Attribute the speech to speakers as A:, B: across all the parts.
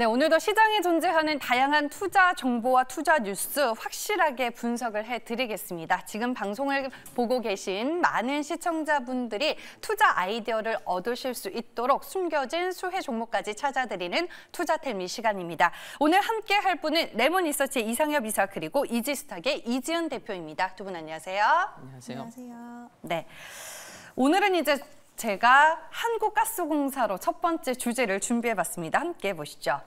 A: 네, 오늘도 시장에 존재하는 다양한 투자 정보와 투자 뉴스 확실하게 분석을 해드리겠습니다. 지금 방송을 보고 계신 많은 시청자분들이 투자 아이디어를 얻으실 수 있도록 숨겨진 수혜 종목까지 찾아드리는 투자템이 시간입니다. 오늘 함께 할 분은 레몬리서치 이상엽 이사 그리고 이지스탁의 이지은 대표입니다. 두 분 안녕하세요. 안녕하세요. 네. 오늘은 이제 제가 한국가스공사로 첫 번째 주제를 준비해봤습니다. 함께 보시죠.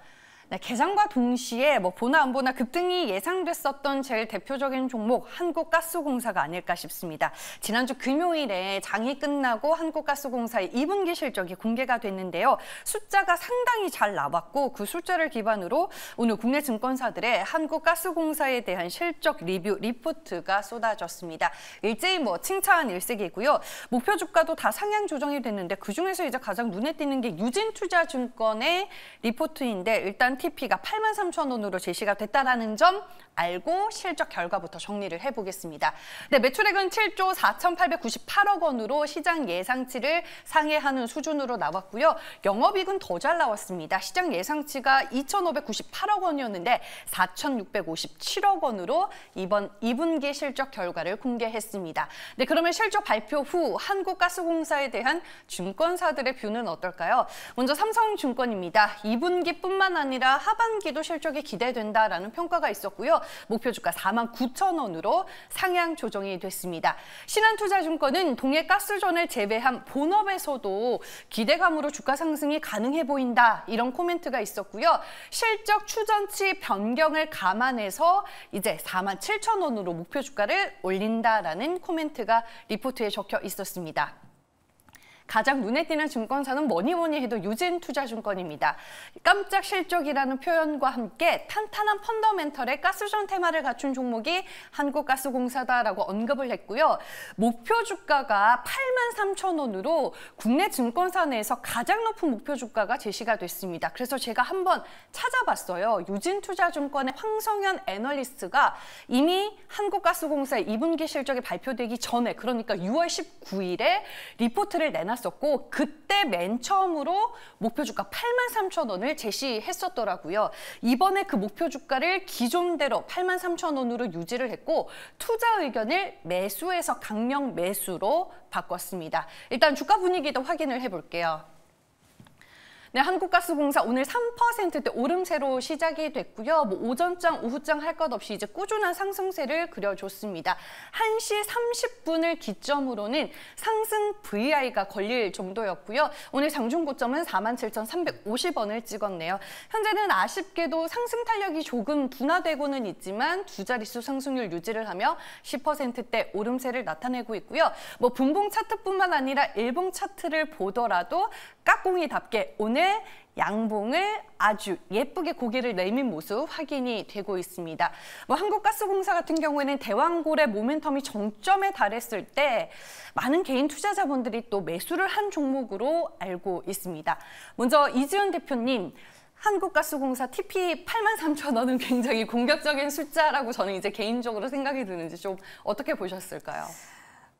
A: 네, 개장과 동시에 뭐 보나 안 보나 급등이 예상됐었던 제일 대표적인 종목 한국가스공사가 아닐까 싶습니다. 지난주 금요일에 장이 끝나고 한국가스공사의 2분기 실적이 공개가 됐는데요. 숫자가 상당히 잘 나왔고 그 숫자를 기반으로 오늘 국내 증권사들의 한국가스공사에 대한 실적 리뷰 리포트가 쏟아졌습니다. 일제히 뭐 칭찬 일색이고요. 목표 주가도 다 상향 조정이 됐는데 그중에서 이제 가장 눈에 띄는 게 유진투자증권의 리포트인데 일단 TP가 83,000원으로 제시가 됐다는 점 알고 실적 결과부터 정리를 해보겠습니다. 네, 매출액은 7조 4,898억 원으로 시장 예상치를 상회하는 수준으로 나왔고요. 영업이익은 더 잘 나왔습니다. 시장 예상치가 2,598억 원이었는데 4,657억 원으로 이번 2분기 실적 결과를 공개했습니다. 네, 그러면 실적 발표 후 한국가스공사에 대한 증권사들의 뷰는 어떨까요? 먼저 삼성증권입니다. 2분기뿐만 아니라 아니라 하반기도 실적이 기대된다라는 평가가 있었고요. 목표 주가 4만 9천 원으로 상향 조정이 됐습니다. 신한투자증권은 동해 가스전을 제외한 본업에서도 기대감으로 주가 상승이 가능해 보인다 이런 코멘트가 있었고요. 실적 추전치 변경을 감안해서 이제 4만 7천 원으로 목표 주가를 올린다라는 코멘트가 리포트에 적혀 있었습니다. 가장 눈에 띄는 증권사는 뭐니 뭐니 해도 유진투자증권입니다. 깜짝 실적이라는 표현과 함께 탄탄한 펀더멘털의 가스전 테마를 갖춘 종목이 한국가스공사다라고 언급을 했고요. 목표 주가가 8만 3천 원으로 국내 증권사 내에서 가장 높은 목표 주가가 제시가 됐습니다. 그래서 제가 한번 찾아봤어요. 유진투자증권의 황성현 애널리스트가 이미 한국가스공사의 2분기 실적이 발표되기 전에 그러니까 6월 19일에 리포트를 내놨습니다. 올랐었고 그때 맨 처음으로 목표 주가 8만 3천 원을 제시했었더라고요. 이번에 그 목표 주가를 기존대로 8만 3천 원으로 유지를 했고 투자 의견을 매수에서 강력 매수로 바꿨습니다. 일단 주가 분위기도 확인을 해볼게요. 네, 한국가스공사 오늘 3%대 오름세로 시작이 됐고요. 뭐 오전장, 오후장 할 것 없이 이제 꾸준한 상승세를 그려줬습니다. 1시 30분을 기점으로는 상승 VI가 걸릴 정도였고요. 오늘 장중 고점은 47,350원을 찍었네요. 현재는 아쉽게도 상승 탄력이 조금 둔화되고는 있지만 두 자릿수 상승률 유지를 하며 10%대 오름세를 나타내고 있고요. 뭐 분봉 차트뿐만 아니라 일봉 차트를 보더라도 까꿍이답게 오늘 오늘 네, 양봉을 아주 예쁘게 고개를 내민 모습 확인이 되고 있습니다. 뭐 한국가스공사 같은 경우에는 대왕골의 모멘텀이 정점에 달했을 때 많은 개인 투자자분들이 또 매수를 한 종목으로 알고 있습니다. 먼저 이지은 대표님, 한국가스공사 TP 8만 3천 원은 굉장히 공격적인 숫자라고 저는 이제 개인적으로 생각이 드는지 좀 어떻게 보셨을까요?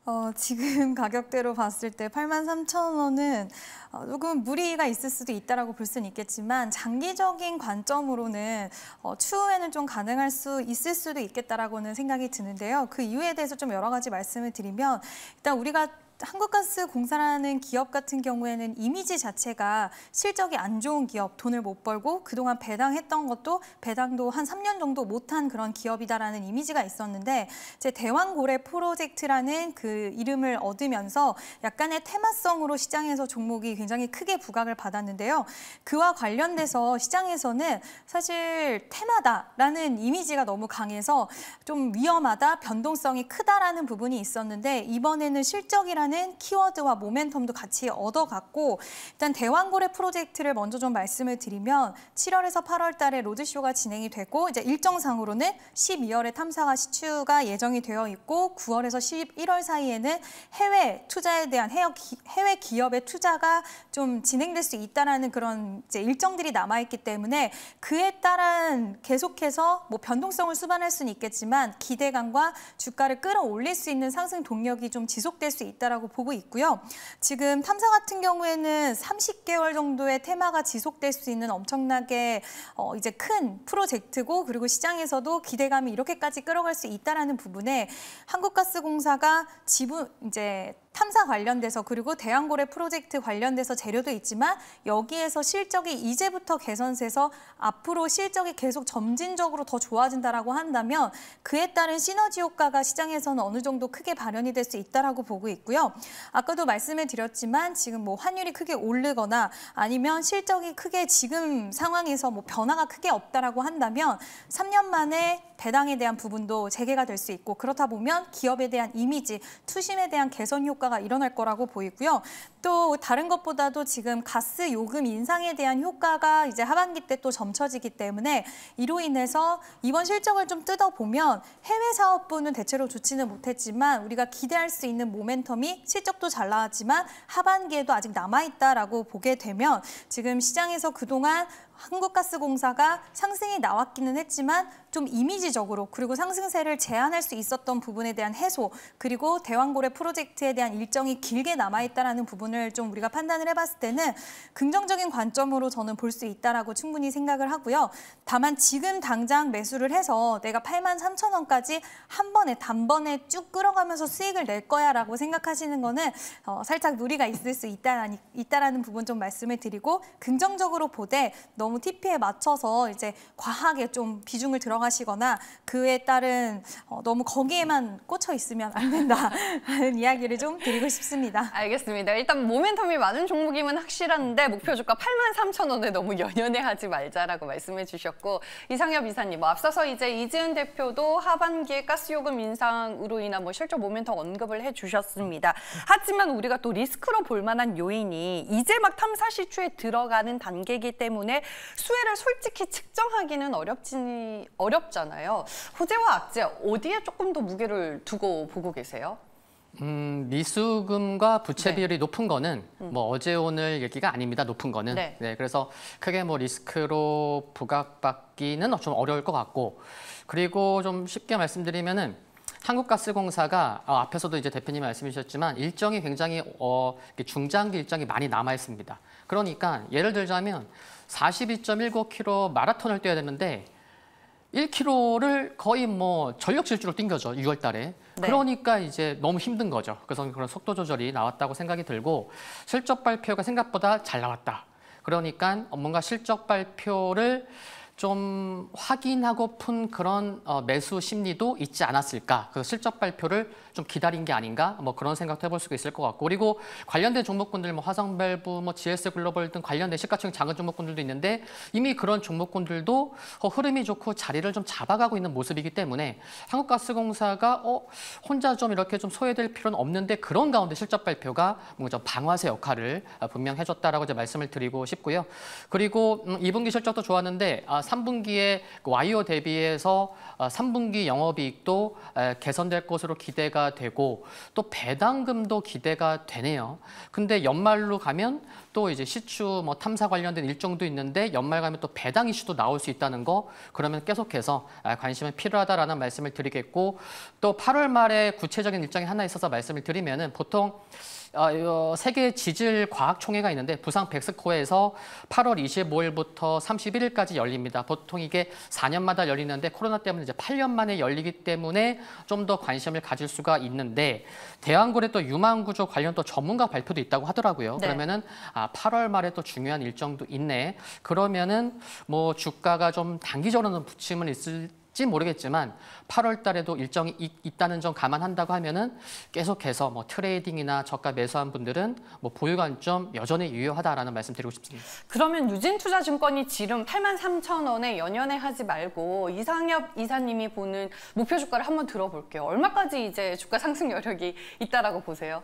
B: 어, 지금 가격대로 봤을 때 83,000원은 어, 조금 무리가 있을 수도 있다고 라볼 수는 있겠지만 장기적인 관점으로는 어, 추후에는 좀 가능할 수 있을 수도 있겠다라고는 생각이 드는데요. 그 이유에 대해서 좀 여러 가지 말씀을 드리면 일단 우리가 한국가스 공사라는 기업 같은 경우에는 이미지 자체가 실적이 안 좋은 기업, 돈을 못 벌고 그동안 배당했던 것도 배당도 한 3년 정도 못한 그런 기업이다라는 이미지가 있었는데 제 대왕고래 프로젝트라는 그 이름을 얻으면서 약간의 테마성으로 시장에서 종목이 굉장히 크게 부각을 받았는데요. 그와 관련돼서 시장에서는 사실 테마다라는 이미지가 너무 강해서 좀 위험하다, 변동성이 크다라는 부분이 있었는데 이번에는 실적이라는 하는 키워드와 모멘텀도 같이 얻어갔고 일단 대왕고래 프로젝트를 먼저 좀 말씀을 드리면 7월에서 8월 달에 로드쇼가 진행이 되고 이제 일정상으로는 12월에 탐사가 시추가 예정이 되어 있고 9월에서 11월 사이에는 해외 투자에 대한 해외 기업의 투자가 좀 진행될 수 있다라는 그런 이제 일정들이 남아 있기 때문에 그에 따른 계속해서 뭐 변동성을 수반할 수는 있겠지만 기대감과 주가를 끌어올릴 수 있는 상승 동력이 좀 지속될 수 있다라고 있다고 보고 있고요. 지금 탐사 같은 경우에는 30개월 정도의 테마가 지속될 수 있는 엄청나게 어, 이제 큰 프로젝트고 그리고 시장에서도 기대감이 이렇게까지 끌어갈 수 있다라는 부분에 한국가스공사가 지분 이제 탐사 관련돼서 그리고 대한고래 프로젝트 관련돼서 재료도 있지만 여기에서 실적이 이제부터 개선돼서 앞으로 실적이 계속 점진적으로 더 좋아진다라고 한다면 그에 따른 시너지 효과가 시장에서는 어느 정도 크게 발현이 될 수 있다라고 보고 있고요. 아까도 말씀을 드렸지만 지금 뭐 환율이 크게 오르거나 아니면 실적이 크게 지금 상황에서 뭐 변화가 크게 없다라고 한다면 3년 만에 배당에 대한 부분도 재개가 될 수 있고 그렇다 보면 기업에 대한 이미지, 투심에 대한 개선 효과 효과가 일어날 거라고 보이고요. 또 다른 것보다도 지금 가스 요금 인상에 대한 효과가 이제 하반기 때 또 점쳐지기 때문에 이로 인해서 이번 실적을 좀 뜯어보면 해외 사업부는 대체로 좋지는 못했지만 우리가 기대할 수 있는 모멘텀이 실적도 잘 나왔지만 하반기에도 아직 남아있다라고 보게 되면 지금 시장에서 그동안 한국가스공사가 상승이 나왔기는 했지만 좀 이미지적으로 그리고 상승세를 제한할 수 있었던 부분에 대한 해소 그리고 대왕고래 프로젝트에 대한 일정이 길게 남아있다는 부분 부분을 좀 우리가 판단을 해봤을 때는 긍정적인 관점으로 저는 볼 수 있다라고 충분히 생각을 하고요. 다만 지금 당장 매수를 해서 내가 8만 3천 원까지 한 번에 단번에 쭉 끌어가면서 수익을 낼 거야라고 생각하시는 거는 어, 살짝 무리가 있을 수 있다라니, 있다라는 부분 좀 말씀을 드리고 긍정적으로 보되 너무 TP에 맞춰서 이제 과하게 좀 비중을 들어가시거나 그에 따른 어, 너무 거기에만 꽂혀 있으면 안 된다는 하 이야기를 좀 드리고 싶습니다.
A: 알겠습니다. 일단 모멘텀이 많은 종목임은 확실한데 목표 주가 8만 3천 원에 너무 연연해하지 말자라고 말씀해 주셨고 이상엽 이사님 뭐 앞서서 이제 이지은 대표도 하반기에 가스요금 인상으로 인한 뭐 실적 모멘텀 언급을 해 주셨습니다. 하지만 우리가 또 리스크로 볼 만한 요인이 이제 막 탐사 시추에 들어가는 단계이기 때문에 수혜를 솔직히 측정하기는 어렵지 어렵잖아요. 호재와 악재 어디에 조금 더 무게를 두고 보고 계세요?
C: 음, 미수금과 부채 네. 비율이 높은 거는 음. 뭐 어제 오늘 얘기가 아닙니다. 높은 거는. 네. 네. 그래서 크게 뭐 리스크로 부각받기는 좀 어려울 것 같고 그리고 좀 쉽게 말씀드리면은 한국가스공사가 어, 앞에서도 이제 대표님 말씀해 셨지만 일정이 굉장히 어, 중장기 일정이 많이 남아 있습니다. 그러니까 예를 들자면 42.19km 마라톤을 뛰어야 되는데 1km를 거의 뭐 전력 질주로 뛴거죠 6월 달에. 네. 그러니까 이제 너무 힘든 거죠. 그래서 그런 속도 조절이 나왔다고 생각이 들고 실적 발표가 생각보다 잘 나왔다. 그러니까 뭔가 실적 발표를 좀 확인하고픈 그런 어, 매수 심리도 있지 않았을까. 그 실적 발표를 좀 기다린 게 아닌가. 뭐 그런 생각도 해볼 수가 있을 것 같고. 그리고 관련된 종목군들, 뭐 화성밸브, 뭐 GS 글로벌 등 관련된 시가총 작은 종목군들도 있는데 이미 그런 종목군들도 어, 흐름이 좋고 자리를 좀 잡아가고 있는 모습이기 때문에 한국가스공사가 어, 혼자 좀 이렇게 좀 소외될 필요는 없는데 그런 가운데 실적 발표가 뭔좀 방화세 역할을 분명 해줬다라고 이제 말씀을 드리고 싶고요. 그리고 음, 이분기 실적도 좋았는데 아, 3분기에 그 와이어 대비해서 3분기 어, 영업이익도 개선될 것으로 기대가 되고 또 배당금도 기대가 되네요. 근데 연말로 가면 또 이제 시추 뭐 탐사 관련된 일정도 있는데 연말 가면 또 배당 이슈도 나올 수 있다는 거 그러면 계속해서 아, 관심은 필요하다라는 말씀을 드리겠고 또 8월 말에 구체적인 일정이 하나 있어서 말씀을 드리면은 보통 어, 세계 지질 과학 총회가 있는데 부산 백스코에서 8월 25일부터 31일까지 열립니다. 보통 이게 4년마다 열리는데 코로나 때문에 이제 8년 만에 열리기 때문에 좀 더 관심을 가질 수가 있는데 대한굴의 또 유망 구조 관련 또 전문가 발표도 있다고 하더라고요. 네. 그러면은 아, 아, 8월 말에 또 중요한 일정도 있네. 그러면은 뭐 주가가 좀 단기적으로는 부침은 있을 지 모르겠지만 8월 달에도 일정이 있, 다는점 감안한다고 하면은 계속해서 뭐 트레이딩이나 저가 매수한 분들은 뭐 보유 관점 여전히 유효하다라는 말씀 드리고 싶습니다.
A: 그러면 유진투자증권이 지름 8만 3천 원에 연연해 하지 말고 이상엽 이사님이 보는 목표 주가를 한번 들어볼게요. 얼마까지 이제 주가 상승 여력이 있다라고 보세요?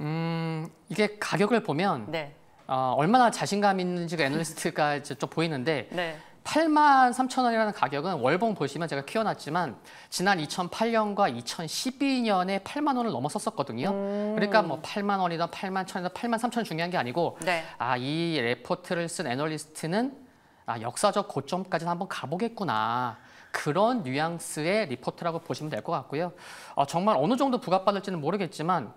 C: 음, 이게 가격을 보면 네. 어, 얼마나 자신감 있는지가 애널리스트가 이제 좀 보이는데 네. 8만 3천 원이라는 가격은 월봉 보시면 제가 키워놨지만 지난 2008년과 2012년에 8만 원을 넘어섰었거든요. 음. 그러니까 뭐 8만 원이든 8만 천이든 8만 3천 중요한 게 아니고 네. 아, 이 레포트를 쓴 애널리스트는 아, 역사적 고점까지는 한번 가보겠구나. 그런 뉘앙스의 리포트라고 보시면 될 것 같고요. 어, 정말 어느 정도 부각받을지는 모르겠지만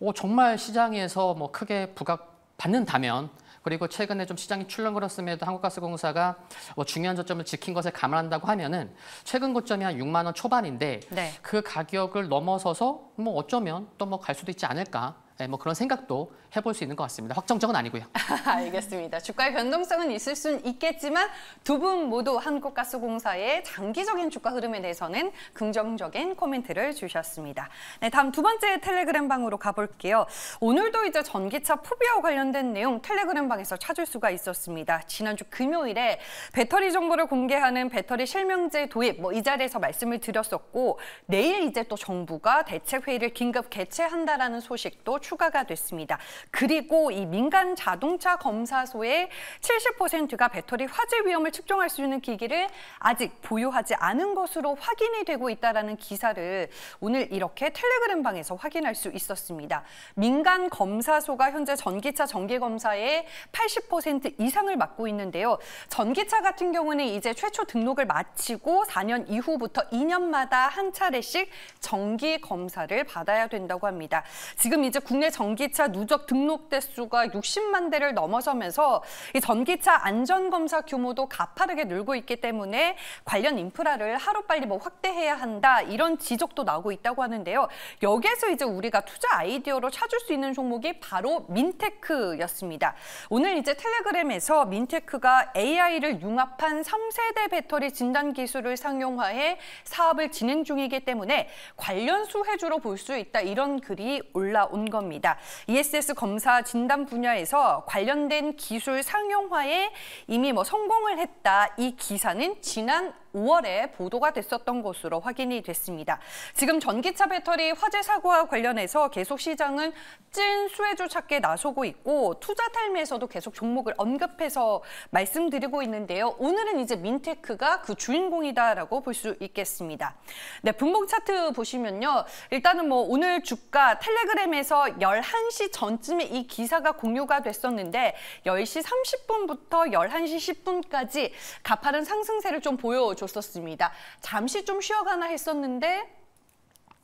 C: 오, 정말 시장에서 뭐 크게 부각받는다면 그리고 최근에 좀 시장이 출렁거렸음에도 한국가스공사가 뭐 중요한 저점을 지킨 것에 감안한다고 하면은 최근 고점이 한 6만 원 초반인데 네. 그 가격을 넘어서서 뭐 어쩌면 또 뭐 갈 수도 있지 않을까 네, 뭐 그런 생각도 해볼 수 있는 것 같습니다. 확정적은 아니고요.
A: 알겠습니다. 주가의 변동성은 있을 수는 있겠지만 두 분 모두 한국가스공사의 장기적인 주가 흐름에 대해서는 긍정적인 코멘트를 주셨습니다. 네, 다음 두 번째 텔레그램 방으로 가볼게요. 오늘도 이제 전기차 푸비와 관련된 내용 텔레그램 방에서 찾을 수가 있었습니다. 지난주 금요일에 배터리 정보를 공개하는 배터리 실명제 도입 뭐 이 자리에서 말씀을 드렸었고 내일 이제 또 정부가 대책 회의를 긴급 개최한다라는 소식도 추가가 됐습니다. 그리고 이 민간 자동차 검사소에 70%가 배터리 화재 위험을 측정할 수 있는 기기를 아직 보유하지 않은 것으로 확인이 되고 있다는 기사를 오늘 이렇게 텔레그램 방에서 확인할 수 있었습니다. 민간 검사소가 현재 전기차 정기검사의 80% 이상을 맡고 있는데요. 전기차 같은 경우는 이제 최초 등록을 마치고 4년 이후부터 2년마다 한 차례씩 정기검사를 받아야 된다고 합니다. 지금 이제 국내 전기차 누적 등록 대수가 60만 대를 넘어서면서 이 전기차 안전검사 규모도 가파르게 늘고 있기 때문에 관련 인프라를 하루빨리 뭐 확대해야 한다 이런 지적도 나오고 있다고 하는데요. 여기에서 이제 우리가 투자 아이디어로 찾을 수 있는 종목이 바로 민테크였습니다. 오늘 이제 텔레그램에서 민테크가 AI를 융합한 3세대 배터리 진단 기술을 상용화해 사업을 진행 중이기 때문에 관련 수혜주로 볼 수 있다 이런 글이 올라온 겁니다. 겁니다. ESS 검사 진단 분야에서 관련된 기술 상용화에 이미 뭐 성공을 했다. 이 기사는 지난 5월에 보도가 됐었던 것으로 확인이 됐습니다. 지금 전기차 배터리 화재 사고와 관련해서 계속 시장은 찐 수혜주 찾기에 나서고 있고 투자 탈미에서도 계속 종목을 언급해서 말씀드리고 있는데요. 오늘은 이제 민테크가 그 주인공이다라고 볼 수 있겠습니다. 네, 분봉 차트 보시면요. 일단은 뭐 오늘 주가 텔레그램에서 11시 전쯤에 이 기사가 공유가 됐었는데 10시 30분부터 11시 10분까지 가파른 상승세를 좀 보여줬 줬었습니다. 잠시 좀 쉬어가나 했었는데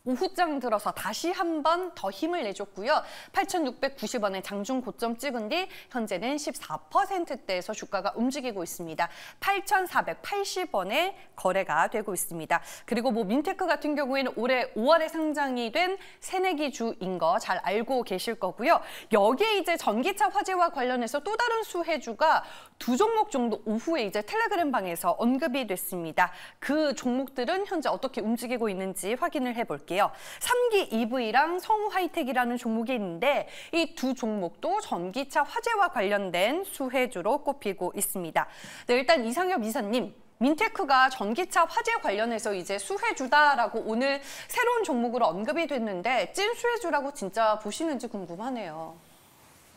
A: 오후장 들어서 다시 한번 더 힘을 내줬고요. 8,690원에 장중 고점 찍은 뒤 현재는 14%대에서 주가가 움직이고 있습니다. 8,480원에 거래가 되고 있습니다. 그리고 뭐 민테크 같은 경우에는 올해 5월에 상장이 된 새내기주인 거 잘 알고 계실 거고요. 여기에 이제 전기차 화재와 관련해서 또 다른 수혜주가 두 종목 정도 오후에 이제 텔레그램 방에서 언급이 됐습니다. 그 종목들은 현재 어떻게 움직이고 있는지 확인을 해볼게요. 볼게요. 3기 EV랑 성화이텍이라는 종목이 있는데 이 두 종목도 전기차 화재와 관련된 수혜주로 꼽히고 있습니다. 네, 일단 이상엽 이사님 민테크가 전기차 화재 관련해서 이제 수혜주다라고 오늘 새로운 종목으로 언급이 됐는데 찐 수혜주라고 진짜 보시는지 궁금하네요.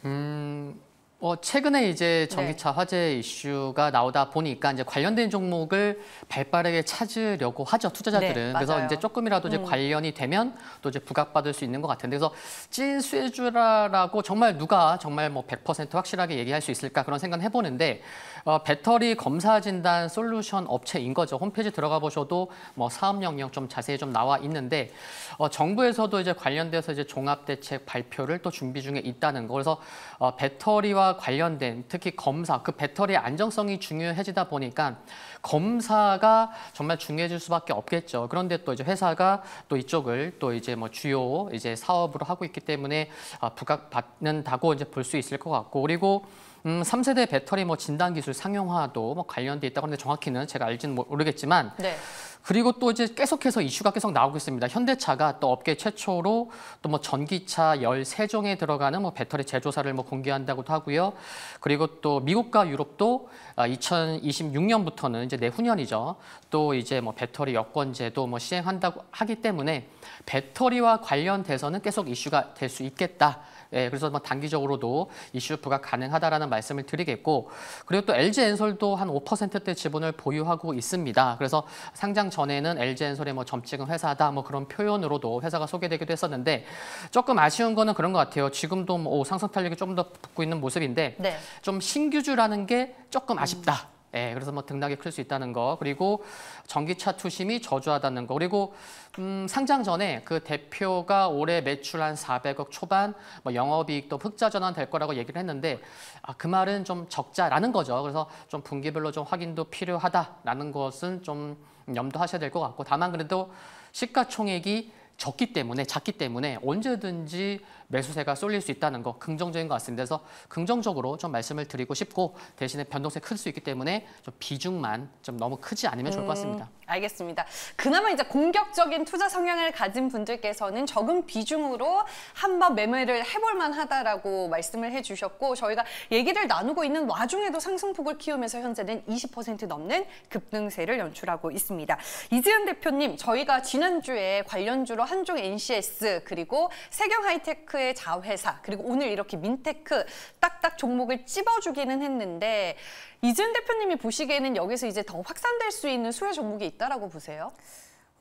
C: 음... 어, 최근에 이제 전기차 네. 화재 이슈가 나오다 보니까 이제 관련된 종목을 발빠르게 찾으려고 하죠 투자자들은. 네, 그래서 이제 조금이라도 이제 음. 관련이 되면 또 이제 부각받을 수 있는 것 같은데 그래서 찐 수혜주라라고 정말 누가 정말 뭐 100% 확실하게 얘기할 수 있을까 그런 생각 을 해보는데 어, 배터리 검사 진단 솔루션 업체인 거죠. 홈페이지 들어가 보셔도 뭐 사업 영역 좀 자세히 좀 나와 있는데 어, 정부에서도 이제 관련돼서 이제 종합 대책 발표를 또 준비 중에 있다는 거. 그래서 어, 배터리와 관련된 특히 검사 그 배터리의 안정성이 중요해지다 보니까 검사가 정말 중요해질 수밖에 없겠죠. 그런데 또 이제 회사가 또 이쪽을 또 이제 뭐 주요 이제 사업으로 하고 있기 때문에 아, 부각받는다고 이제 볼 수 있을 것 같고 그리고 음, 3세대 배터리 뭐 진단 기술 상용화도 뭐 관련돼 있다고 하는데 정확히는 제가 알지는 모르겠지만 네. 그리고 또 이제 계속해서 이슈가 계속 나오고 있습니다. 현대차가 또 업계 최초로 또 뭐 전기차 열세종에 들어가는 뭐 배터리 제조사를 뭐 공개한다고도 하고요. 그리고 또 미국과 유럽도 2026년부터는 아, 이제 내후년이죠. 또 이제 뭐 배터리 여권제도 뭐 시행한다고 하기 때문에 배터리와 관련돼서는 계속 이슈가 될 수 있겠다. 예, 그래서 뭐 단기적으로도 이슈 부각 가능하다라는 말씀을 드리겠고 그리고 또 LG 엔솔도 한 5%대 지분을 보유하고 있습니다. 그래서 상장 전에는 LG 엔솔의 뭐 점찍은 회사다 뭐 그런 표현으로도 회사가 소개되기도 했었는데 조금 아쉬운 거는 그런 것 같아요. 지금도 뭐 상승 탄력이 좀 더 붙고 있는 모습인데 네. 좀 신규주라는 게 조금 아쉽다. 예, 그래서 뭐 등락이 클 수 있다는 거, 그리고 전기차 투심이 저조하다는 거, 그리고 음, 상장 전에 그 대표가 올해 매출 한 400억 초반, 뭐 영업이익도 흑자 전환 될 거라고 얘기를 했는데 아, 그 말은 좀 적자라는 거죠. 그래서 좀 분기별로 좀 확인도 필요하다라는 것은 좀 염두하셔야 될 것 같고, 다만 그래도 시가총액이 적기 때문에 작기 때문에 언제든지 매수세가 쏠릴 수 있다는 거 긍정적인 것 같습니다. 그래서 긍정적으로 좀 말씀을 드리고 싶고 대신에 변동세 클 수 있기 때문에 좀 비중만 좀 너무 크지 않으면 좋을 것 음, 같습니다. 음,
A: 알겠습니다. 그나마 이제 공격적인 투자 성향을 가진 분들께서는 적은 비중으로 한 번 매매를 해볼 만하다라고 말씀을 해주셨고 저희가 얘기를 나누고 있는 와중에도 상승폭을 키우면서 현재는 20% 넘는 급등세를 연출하고 있습니다. 이재현 대표님 저희가 지난주에 관련주로 한종 NCS 그리고 세경 하이테크 서울의 자회사 그리고 오늘 이렇게 민테크 딱딱 종목을 찝어주기는 했는데 이준 대표님이 보시기에는 여기서 이제 더 확산될 수 있는 수혜 종목이 있다라고 보세요?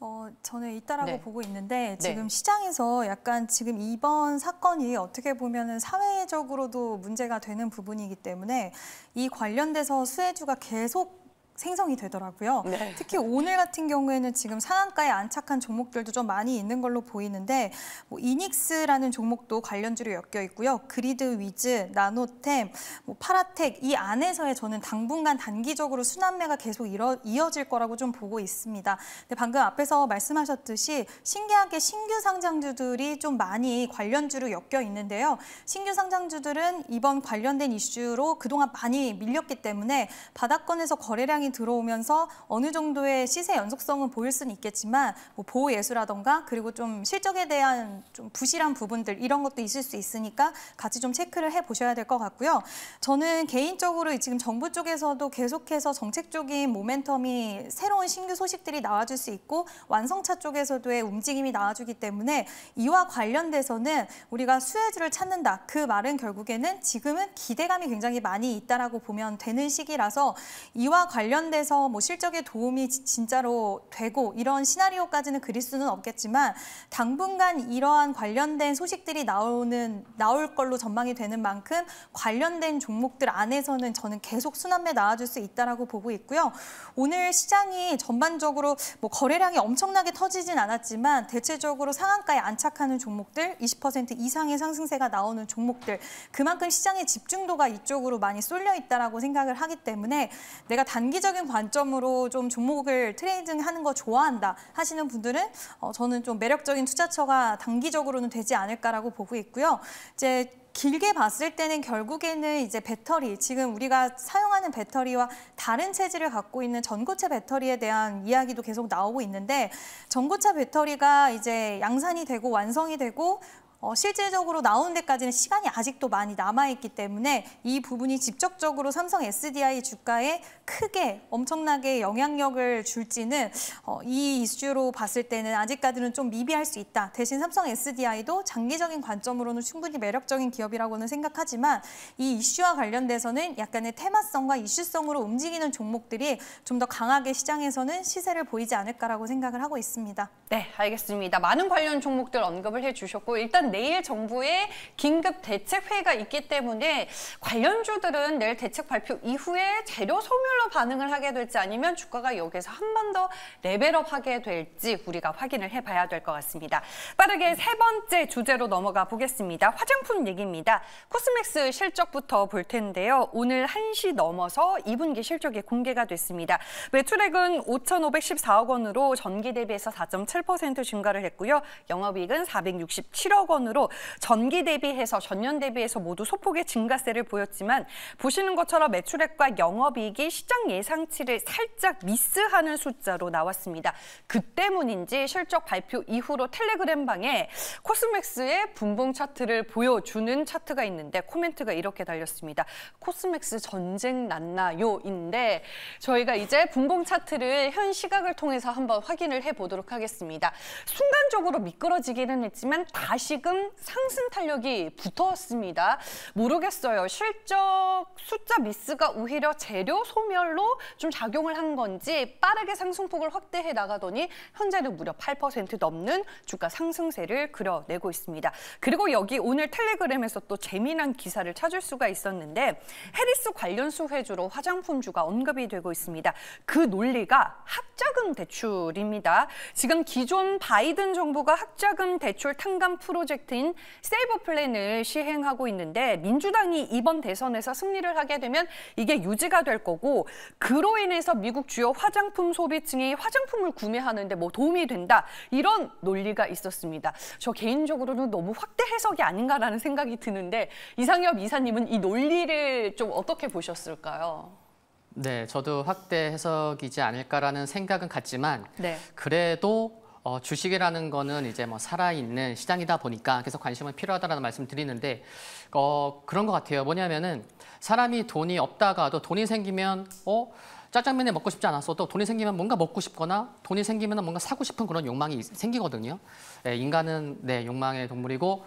A: 어, 저는
B: 있다라고 네. 보고 있는데 네. 지금 네. 시장에서 약간 지금 이번 사건이 어떻게 보면은 사회적으로도 문제가 되는 부분이기 때문에 이 관련돼서 수혜주가 계속 생성이 되더라고요. 네. 특히 오늘 같은 경우에는 지금 상한가에 안착한 종목들도 좀 많이 있는 걸로 보이는데 뭐 이닉스라는 종목도 관련주로 엮여 있고요. 그리드 위즈, 나노템, 뭐 파라텍 이 안에서의 저는 당분간 단기적으로 순환매가 계속 이뤄, 이어질 거라고 좀 보고 있습니다. 근데 방금 앞에서 말씀하셨듯이 신기하게 신규 상장주들이 좀 많이 관련주로 엮여 있는데요. 신규 상장주들은 이번 관련된 이슈로 그동안 많이 밀렸기 때문에 바닥권에서 거래량이 들어오면서 어느 정도의 시세 연속성은 보일 수는 있겠지만 뭐 보호 예수라던가 그리고 좀 실적에 대한 좀 부실한 부분들 이런 것도 있을 수 있으니까 같이 좀 체크를 해보셔야 될 것 같고요. 저는 개인적으로 지금 정부 쪽에서도 계속해서 정책적인 모멘텀이 새로운 신규 소식들이 나와줄 수 있고 완성차 쪽에서도의 움직임이 나와주기 때문에 이와 관련돼서는 우리가 수혜주를 찾는다. 그 말은 결국에는 지금은 기대감이 굉장히 많이 있다라고 보면 되는 시기라서 이와 관련 제한돼서 뭐 실적에 도움이 진짜로 되고 이런 시나리오까지는 그릴 수는 없겠지만 당분간 이러한 관련된 소식들이 나오는 나올 걸로 전망이 되는 만큼 관련된 종목들 안에서는 저는 계속 순환매 나와줄 수 있다라고 보고 있고요. 오늘 시장이 전반적으로 뭐 거래량이 엄청나게 터지진 않았지만 대체적으로 상한가에 안착하는 종목들 20% 이상의 상승세가 나오는 종목들 그만큼 시장의 집중도가 이쪽으로 많이 쏠려 있다라고 생각을 하기 때문에 내가 단기 장기적인 관점으로 좀 종목을 트레이딩하는 거 좋아한다 하시는 분들은 어, 저는 좀 매력적인 투자처가 단기적으로는 되지 않을까라고 보고 있고요. 이제 길게 봤을 때는 결국에는 이제 배터리, 지금 우리가 사용하는 배터리와 다른 체질을 갖고 있는 전고체 배터리에 대한 이야기도 계속 나오고 있는데 전고체 배터리가 이제 양산이 되고 완성이 되고 어, 실제적으로 나오는 데까지는 시간이 아직도 많이 남아있기 때문에 이 부분이 직접적으로 삼성 SDI 주가에 크게 엄청나게 영향력을 줄지는 어, 이 이슈로 봤을 때는 아직까지는 좀 미비할 수 있다. 대신 삼성 SDI도 장기적인 관점으로는 충분히 매력적인 기업이라고는 생각하지만 이 이슈와 관련돼서는 약간의 테마성과 이슈성으로 움직이는 종목들이 좀 더 강하게 시장에서는 시세를 보이지 않을까라고 생각을 하고 있습니다. 네,
A: 알겠습니다. 많은 관련 종목들 언급을 해주셨고 일단 내일 정부의 긴급 대책회의가 있기 때문에 관련주들은 내일 대책 발표 이후에 재료 소멸로 반응을 하게 될지 아니면 주가가 여기서 한 번 더 레벨업하게 될지 우리가 확인을 해봐야 될 것 같습니다. 빠르게 세 번째 주제로 넘어가 보겠습니다. 화장품 얘기입니다. 코스맥스 실적부터 볼 텐데요. 오늘 1시 넘어서 2분기 실적이 공개가 됐습니다. 매출액은 5,514억 원으로 전기 대비해서 4.7% 증가를 했고요. 영업이익은 467억 원 원으로 전기 대비해서 전년 대비해서 모두 소폭의 증가세를 보였지만 보시는 것처럼 매출액과 영업이익이 시장 예상치를 살짝 미스하는 숫자로 나왔습니다. 그 때문인지 실적 발표 이후로 텔레그램 방에 코스맥스의 분봉 차트를 보여주는 차트가 있는데 코멘트가 이렇게 달렸습니다. 코스맥스 전쟁 났나요인데 저희가 이제 분봉 차트를 현 시각을 통해서 한번 확인을 해보도록 하겠습니다. 순간적으로 미끄러지기는 했지만 다시금 만큼 상승 탄력이 붙었습니다. 모르겠어요. 실적 숫자 미스가 오히려 재료 소멸로 좀 작용을 한 건지 빠르게 상승폭을 확대해 나가더니 현재는 무려 8% 넘는 주가 상승세를 그려내고 있습니다. 그리고 여기 오늘 텔레그램에서 또 재미난 기사를 찾을 수가 있었는데 해리스 관련 수혜주로 화장품주가 언급이 되고 있습니다. 그 논리가 학자금 대출입니다. 지금 기존 바이든 정부가 학자금 대출 탕감 프로젝트 프로젝트인 세이브 플랜을 시행하고 있는데 민주당이 이번 대선에서 승리를 하게 되면 이게 유지가 될 거고 그로 인해서 미국 주요 화장품 소비층이 화장품을 구매하는데 뭐 도움이 된다 이런 논리가 있었습니다. 저 개인적으로는 너무 확대 해석이 아닌가라는 생각이 드는데 이상엽 이사님은 이 논리를 좀 어떻게 보셨을까요?
C: 네, 저도 확대 해석이지 않을까라는 생각은 같지만 네. 그래도 어, 주식이라는 거는 이제 뭐 살아있는 시장이다 보니까 계속 관심은 필요하다라는 말씀 드리는데 어, 그런 것 같아요. 뭐냐면은 사람이 돈이 없다가도 돈이 생기면 어 짜장면에 먹고 싶지 않았어도 돈이 생기면 뭔가 먹고 싶거나 돈이 생기면 뭔가 사고 싶은 그런 욕망이 생기거든요. 네, 인간은 네 욕망의 동물이고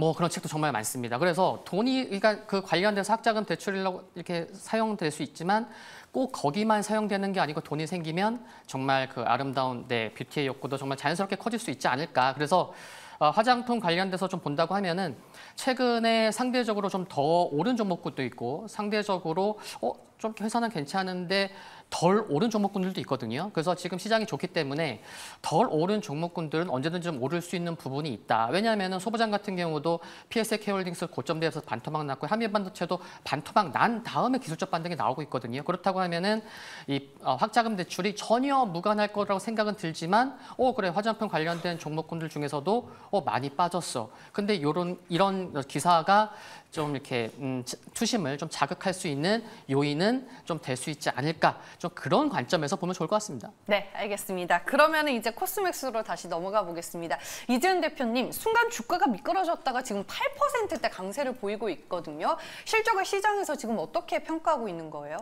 C: 뭐 그런 책도 정말 많습니다. 그래서 돈이 그러니까 그 관련돼서 학자금 대출이라고 이렇게 사용될 수 있지만 꼭 거기만 사용되는 게 아니고 돈이 생기면 정말 그 아름다운 네, 뷰티의 욕구도 정말 자연스럽게 커질 수 있지 않을까. 그래서 어, 화장품 관련돼서 좀 본다고 하면은 최근에 상대적으로 좀 더 오른 종목들도 있고 상대적으로 어, 좀 회사는 괜찮은데 덜 오른 종목군들도 있거든요. 그래서 지금 시장이 좋기 때문에 덜 오른 종목군들은 언제든지 좀 오를 수 있는 부분이 있다. 왜냐하면 소부장 같은 경우도 PSK 홀딩스 고점대에서 반토막 났고 한미반도체도 반토막 난 다음에 기술적 반등이 나오고 있거든요. 그렇다고 하면은 이 어, 확자금 대출이 전혀 무관할 거라고 생각은 들지만 어 그래 화장품 관련된 종목군들 중에서도 어 많이 빠졌어. 근데 요런 이런 기사가 좀 이렇게 음, 투심을 좀 자극할 수 있는 요인은 좀 될 수 있지 않을까 좀 그런 관점에서 보면 좋을 것 같습니다.
A: 네, 알겠습니다. 그러면 이제 코스맥스로 다시 넘어가 보겠습니다. 이재은 대표님, 순간 주가가 미끄러졌다가 지금 8%대 강세를 보이고 있거든요. 실적을 시장에서 지금 어떻게 평가하고 있는 거예요?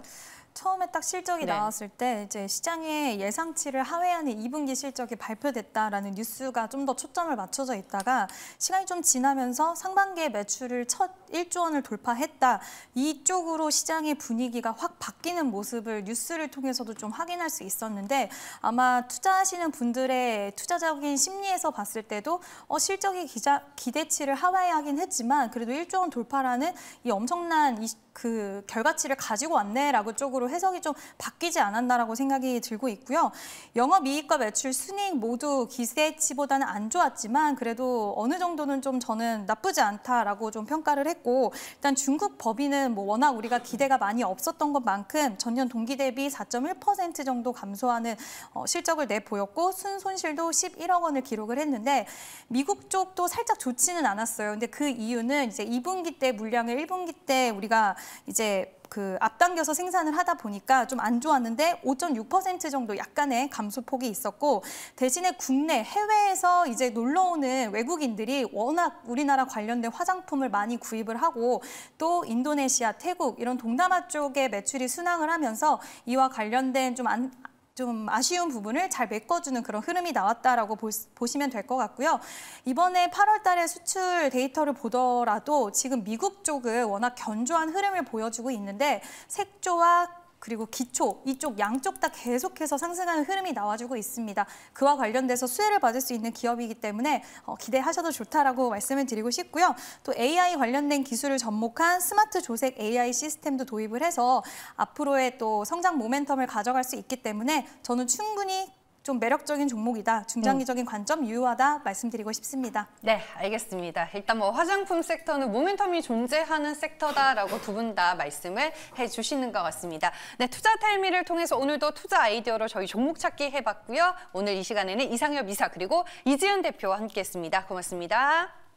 A: 처음에 딱
B: 실적이 네. 나왔을 때 이제 시장의 예상치를 하회하는 2분기 실적이 발표됐다라는 뉴스가 좀 더 초점을 맞춰져 있다가 시간이 좀 지나면서 상반기에 매출을 첫 1조 원을 돌파했다. 이쪽으로 시장의 분위기가 확 바뀌는 모습을 뉴스를 통해서도 좀 확인할 수 있었는데 아마 투자하시는 분들의 투자적인 심리에서 봤을 때도 어, 실적이 기자, 기대치를 하회하긴 했지만 그래도 1조 원 돌파라는 이 엄청난 이그 결과치를 가지고 왔네라고 쪽으로 해석이 좀 바뀌지 않았나라고 생각이 들고 있고요. 영업이익과 매출 순익 모두 기세치보다는안 좋았지만 그래도 어느 정도는 좀 저는 나쁘지 않다라고 좀 평가를 했고 일단 중국 법인은 뭐 워낙 우리가 기대가 많이 없었던 것만큼 전년 동기 대비 4.1% 정도 감소하는 어, 실적을 내 보였고 순 손실도 11억 원을 기록을 했는데 미국 쪽도 살짝 좋지는 않았어요. 근데 그 이유는 이제 2분기 때 물량을 1분기 때 우리가 이제 그 앞당겨서 생산을 하다 보니까 좀 안 좋았는데 5.6% 정도 약간의 감소폭이 있었고 대신에 국내 해외에서 이제 놀러 오는 외국인들이 워낙 우리나라 관련된 화장품을 많이 구입을 하고 또 인도네시아, 태국 이런 동남아 쪽에 매출이 순항을 하면서 이와 관련된 좀 안, 좀 아쉬운 부분을 잘 메꿔주는 그런 흐름이 나왔다라고 보시면 될 것 같고요. 이번에 8월 달에 수출 데이터를 보더라도 지금 미국 쪽은 워낙 견조한 흐름을 보여주고 있는데 색조와 그리고 기초 이쪽 양쪽 다 계속해서 상승하는 흐름이 나와주고 있습니다. 그와 관련돼서 수혜를 받을 수 있는 기업이기 때문에 어, 기대하셔도 좋다라고 말씀을 드리고 싶고요. 또 AI 관련된 기술을 접목한 스마트 조색 AI 시스템도 도입을 해서 앞으로의 또 성장 모멘텀을 가져갈 수 있기 때문에 저는 충분히 좀 매력적인 종목이다, 중장기적인 네. 관점
A: 유효하다 말씀드리고 싶습니다. 네, 알겠습니다. 일단 뭐 화장품 섹터는 모멘텀이 존재하는 섹터다라고 두 분 다 말씀을 해주시는 것 같습니다. 네, 투자 탈미를 통해서 오늘도 투자 아이디어로 저희 종목 찾기 해봤고요. 오늘 이 시간에는 이상엽 이사 그리고 이지은 대표와 함께했습니다. 고맙습니다.